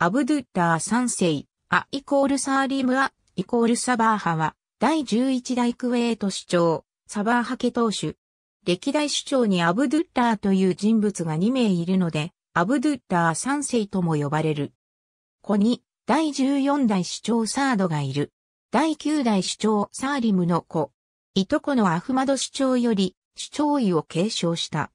アブドゥッラー三世、アイコールサーリムア、イコールサバーハは、第11代クウェート首長、サバーハ家当主。歴代首長にアブドゥッラーという人物が2名いるので、アブドゥッラー三世とも呼ばれる。子に、第14代首長サードがいる。第9代首長サーリムの子。いとこのアフマド首長より、首長位を継承した。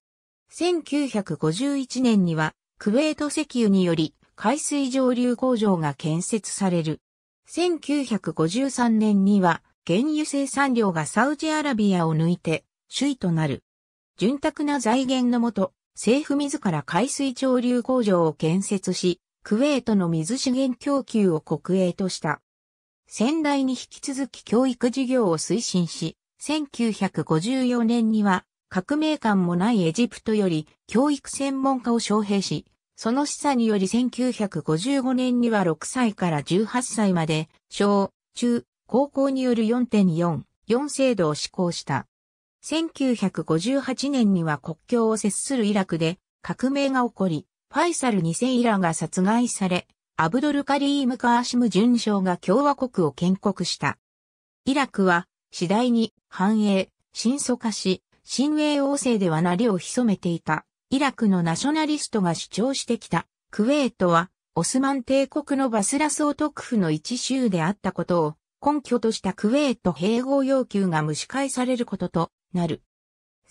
1951年には、クウェート石油により、海水蒸流工場が建設される。1953年には原油生産量がサウジアラビアを抜いて首位となる。潤沢な財源のもと、政府自ら海水蒸流工場を建設し、クウェートの水資源供給を国営とした。先代に引き続き教育事業を推進し、1954年には革命感もないエジプトより教育専門家を招聘し、その示唆により1955年には6歳から18歳まで、小、中、高校による4.4、4制度を施行した。1958年には国境を接するイラクで革命が起こり、ファイサル2世イラが殺害され、アブドルカリーム・カーシム準将が共和国を建国した。イラクは次第に繁栄、深祖化し、新栄王政ではなりを潜めていた。イラクのナショナリストが主張してきた、クウェートは、オスマン帝国のバスラ総督府の一州であったことを、根拠としたクウェート併合要求が蒸し返されることとなる。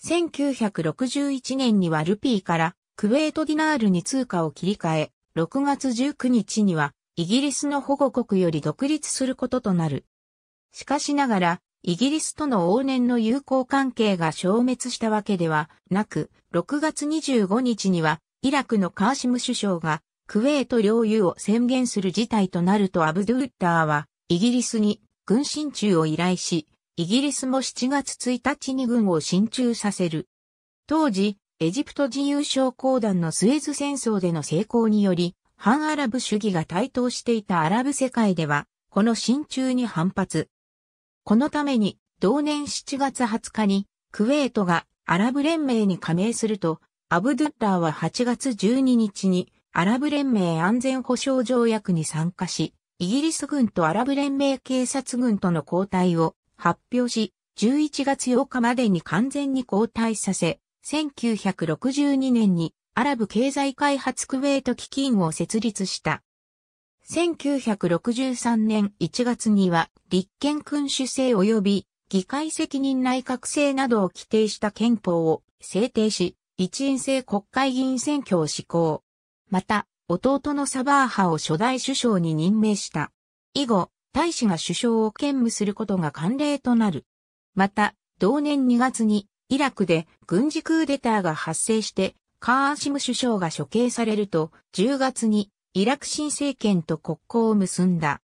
1961年にはルピーからクウェートディナールに通貨を切り替え、6月19日にはイギリスの保護国より独立することとなる。しかしながら、イギリスとの往年の友好関係が消滅したわけではなく、6月25日にはイラクのカーシム首相がクウェート領有を宣言する事態となるとアブドゥッターはイギリスに軍進駐を依頼し、イギリスも7月1日に軍を進駐させる。当時、エジプト自由商工団のスエズ戦争での成功により、反アラブ主義が台頭していたアラブ世界では、この進駐に反発、このために、同年7月20日に、クウェートがアラブ連盟に加盟すると、アブドゥッラーは8月12日に、アラブ連盟安全保障条約に参加し、イギリス軍とアラブ連盟警察軍との交代を発表し、11月8日までに完全に交代させ、1962年にアラブ経済開発クウェート基金を設立した。1963年1月には立憲君主制及び議会責任内閣制などを規定した憲法を制定し、一院制国会議員選挙を施行。また、弟のサバー派を初代首相に任命した。以後、大使が首相を兼務することが慣例となる。また、同年2月に、イラクで軍事クーデターが発生して、カーアシム首相が処刑されると、10月にイラク新政権と国交を結んだ。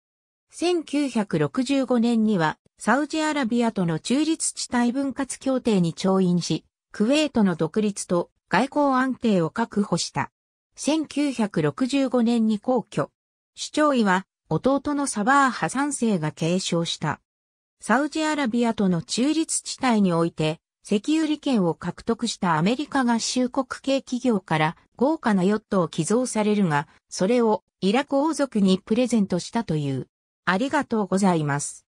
1965年には、サウジアラビアとの中立地帯分割協定に調印し、クウェートの独立と外交安定を確保した。1965年に皇居。主張位は弟のサバーハ3世が継承した。サウジアラビアとの中立地帯において、石油利権を獲得したアメリカ合衆国系企業から豪華なヨットを寄贈されるが、それをイラク王族にプレゼントしたという。ありがとうございます。